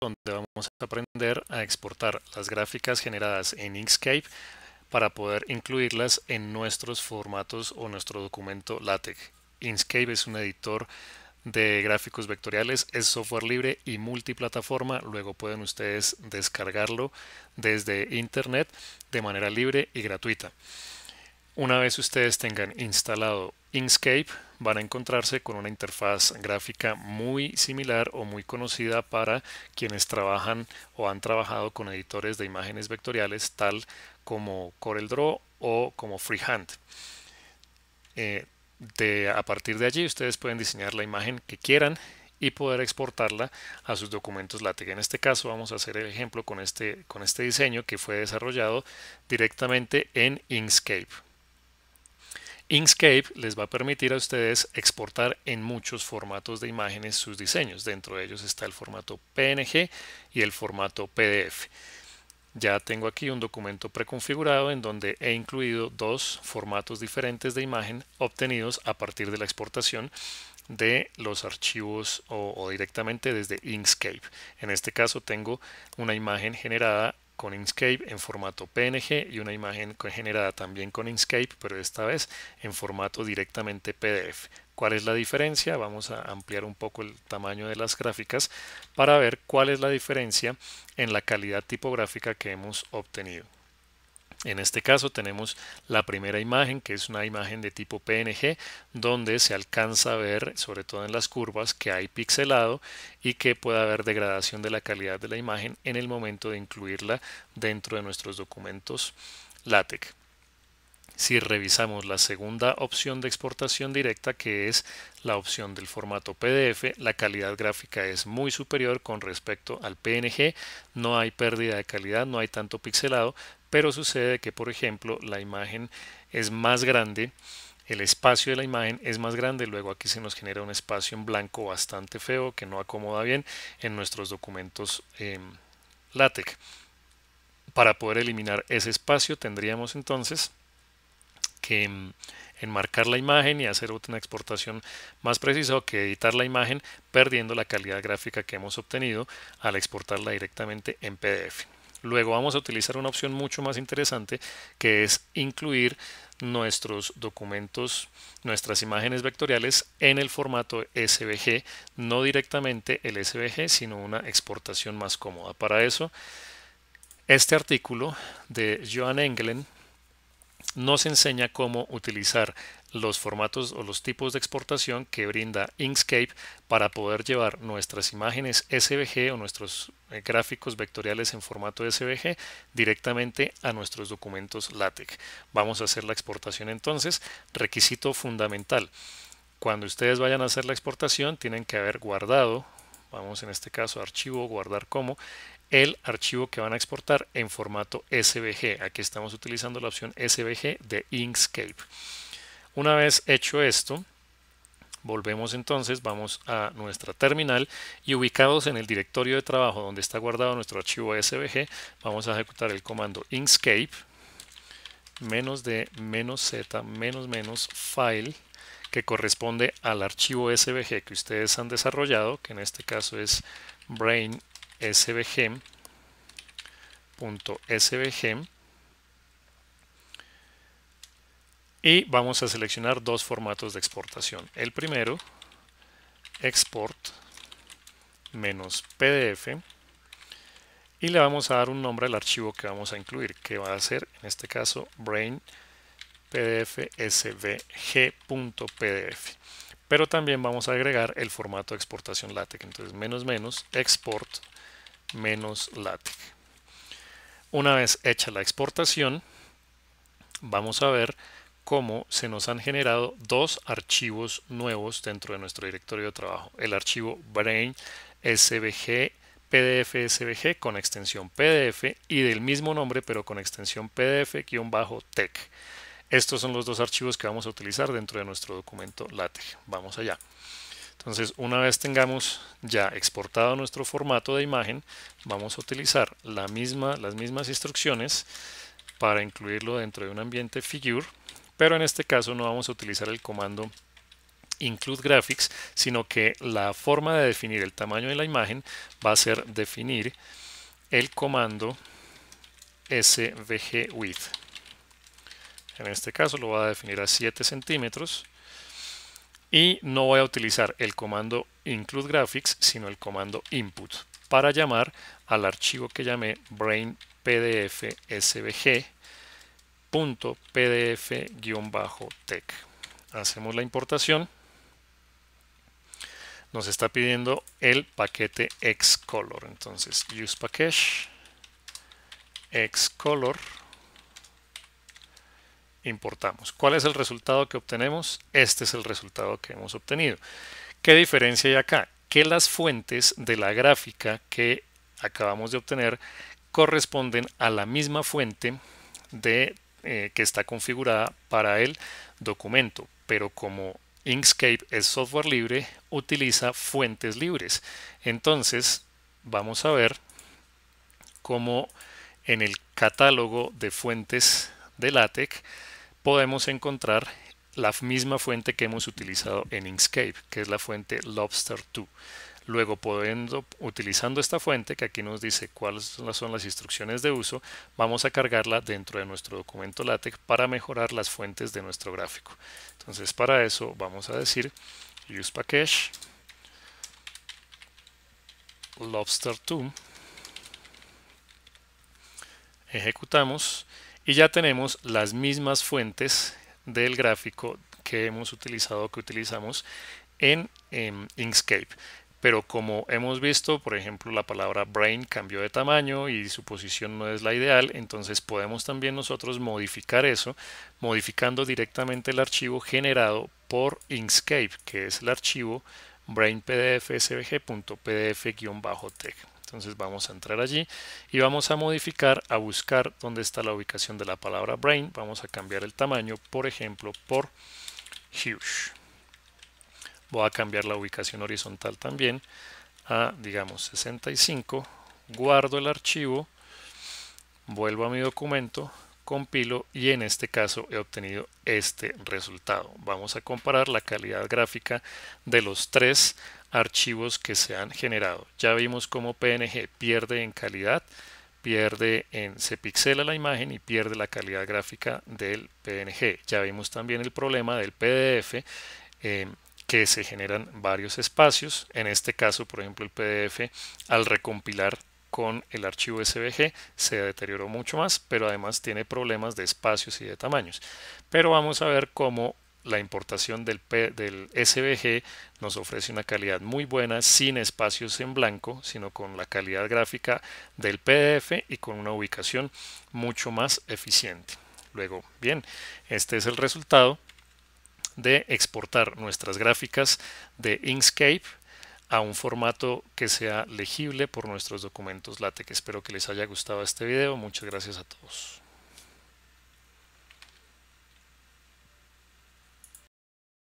donde vamos a aprender a exportar las gráficas generadas en Inkscape para poder incluirlas en nuestros formatos o nuestro documento LaTeX. Inkscape es un editor de gráficos vectoriales, es software libre y multiplataforma, luego pueden ustedes descargarlo desde internet de manera libre y gratuita. Una vez ustedes tengan instalado Inkscape, van a encontrarse con una interfaz gráfica muy similar o muy conocida para quienes trabajan o han trabajado con editores de imágenes vectoriales tal como CorelDRAW o como Freehand. Eh, de, a partir de allí ustedes pueden diseñar la imagen que quieran y poder exportarla a sus documentos LaTeX. En este caso vamos a hacer el ejemplo con este, con este diseño que fue desarrollado directamente en Inkscape. Inkscape les va a permitir a ustedes exportar en muchos formatos de imágenes sus diseños. Dentro de ellos está el formato PNG y el formato PDF. Ya tengo aquí un documento preconfigurado en donde he incluido dos formatos diferentes de imagen obtenidos a partir de la exportación de los archivos o, directamente desde Inkscape. En este caso tengo una imagen generada con Inkscape en formato PNG y una imagen generada también con Inkscape, pero esta vez en formato directamente PDF. ¿Cuál es la diferencia? Vamos a ampliar un poco el tamaño de las gráficas para ver cuál es la diferencia en la calidad tipográfica que hemos obtenido. En este caso tenemos la primera imagen, que es una imagen de tipo PNG, donde se alcanza a ver, sobre todo en las curvas, que hay pixelado y que puede haber degradación de la calidad de la imagen en el momento de incluirla dentro de nuestros documentos LaTeX. Si revisamos la segunda opción de exportación directa, que es la opción del formato PDF, la calidad gráfica es muy superior con respecto al PNG, no hay pérdida de calidad, no hay tanto pixelado, pero sucede que, por ejemplo, la imagen es más grande, el espacio de la imagen es más grande, luego aquí se nos genera un espacio en blanco bastante feo que no acomoda bien en nuestros documentos eh, LaTeX. Para poder eliminar ese espacio tendríamos entonces que em, enmarcar la imagen y hacer una exportación más precisa o que editar la imagen perdiendo la calidad gráfica que hemos obtenido al exportarla directamente en PDF. Luego vamos a utilizar una opción mucho más interesante que es incluir nuestros documentos, nuestras imágenes vectoriales en el formato SVG, no directamente el SVG, sino una exportación más cómoda. Para eso, este artículo de Joan Engelen nos enseña cómo utilizar los formatos o los tipos de exportación que brinda Inkscape para poder llevar nuestras imágenes SVG o nuestros eh, gráficos vectoriales en formato SVG directamente a nuestros documentos LaTeX. Vamos a hacer la exportación entonces. Requisito fundamental. Cuando ustedes vayan a hacer la exportación tienen que haber guardado, vamos en este caso a archivo, guardar como, el archivo que van a exportar en formato SVG. Aquí estamos utilizando la opción SVG de Inkscape. Una vez hecho esto, volvemos entonces, vamos a nuestra terminal y ubicados en el directorio de trabajo donde está guardado nuestro archivo SVG, vamos a ejecutar el comando Inkscape menos de menos z menos menos file que corresponde al archivo SVG que ustedes han desarrollado, que en este caso es brain svg y vamos a seleccionar dos formatos de exportación el primero export menos pdf y le vamos a dar un nombre al archivo que vamos a incluir que va a ser en este caso brain pdf svg.pdf pero también vamos a agregar el formato de exportación LaTeX entonces menos menos export menos LaTeX. Una vez hecha la exportación, vamos a ver cómo se nos han generado dos archivos nuevos dentro de nuestro directorio de trabajo. El archivo Brain SVG PDF SVG con extensión PDF y del mismo nombre pero con extensión PDF-tech. Estos son los dos archivos que vamos a utilizar dentro de nuestro documento LaTeX. Vamos allá. Entonces, una vez tengamos ya exportado nuestro formato de imagen, vamos a utilizar la misma, las mismas instrucciones para incluirlo dentro de un ambiente figure, pero en este caso no vamos a utilizar el comando include graphics, sino que la forma de definir el tamaño de la imagen va a ser definir el comando svg width. En este caso lo va a definir a 7 centímetros y no voy a utilizar el comando include graphics, sino el comando input para llamar al archivo que llamé brain pdf tech Hacemos la importación. Nos está pidiendo el paquete xcolor. Entonces, use package xcolor importamos. ¿Cuál es el resultado que obtenemos? Este es el resultado que hemos obtenido. ¿Qué diferencia hay acá? Que las fuentes de la gráfica que acabamos de obtener corresponden a la misma fuente de, eh, que está configurada para el documento, pero como Inkscape es software libre, utiliza fuentes libres. Entonces, vamos a ver cómo en el catálogo de fuentes de LaTeX, podemos encontrar la misma fuente que hemos utilizado en Inkscape, que es la fuente Lobster 2. Luego, utilizando esta fuente, que aquí nos dice cuáles son las instrucciones de uso, vamos a cargarla dentro de nuestro documento LaTeX para mejorar las fuentes de nuestro gráfico. Entonces, para eso vamos a decir use package lobster 2 ejecutamos y ya tenemos las mismas fuentes del gráfico que hemos utilizado, que utilizamos en, em, Inkscape. Pero como hemos visto, por ejemplo, la palabra brain cambió de tamaño y su posición no es la ideal, entonces podemos también nosotros modificar eso, modificando directamente el archivo generado por Inkscape, que es el archivo brainpdfsvg.pdf-tech. Entonces vamos a entrar allí y vamos a modificar, a buscar dónde está la ubicación de la palabra brain. Vamos a cambiar el tamaño, por ejemplo, por huge. Voy a cambiar la ubicación horizontal también a, digamos, 65. Guardo el archivo, vuelvo a mi documento compilo y en este caso he obtenido este resultado. Vamos a comparar la calidad gráfica de los tres archivos que se han generado. Ya vimos cómo PNG pierde en calidad, pierde en, se pixela la imagen y pierde la calidad gráfica del PNG. Ya vimos también el problema del PDF em, que se generan varios espacios. En este caso, por ejemplo, el PDF al recompilar con el archivo SVG se deterioró mucho más, pero además tiene problemas de espacios y de tamaños. Pero vamos a ver cómo la importación del, del SVG nos ofrece una calidad muy buena sin espacios en blanco, sino con la calidad gráfica del PDF y con una ubicación mucho más eficiente. Luego, bien, este es el resultado de exportar nuestras gráficas de Inkscape a un formato que sea legible por nuestros documentos LaTeX. Espero que les haya gustado este video. Muchas gracias a todos.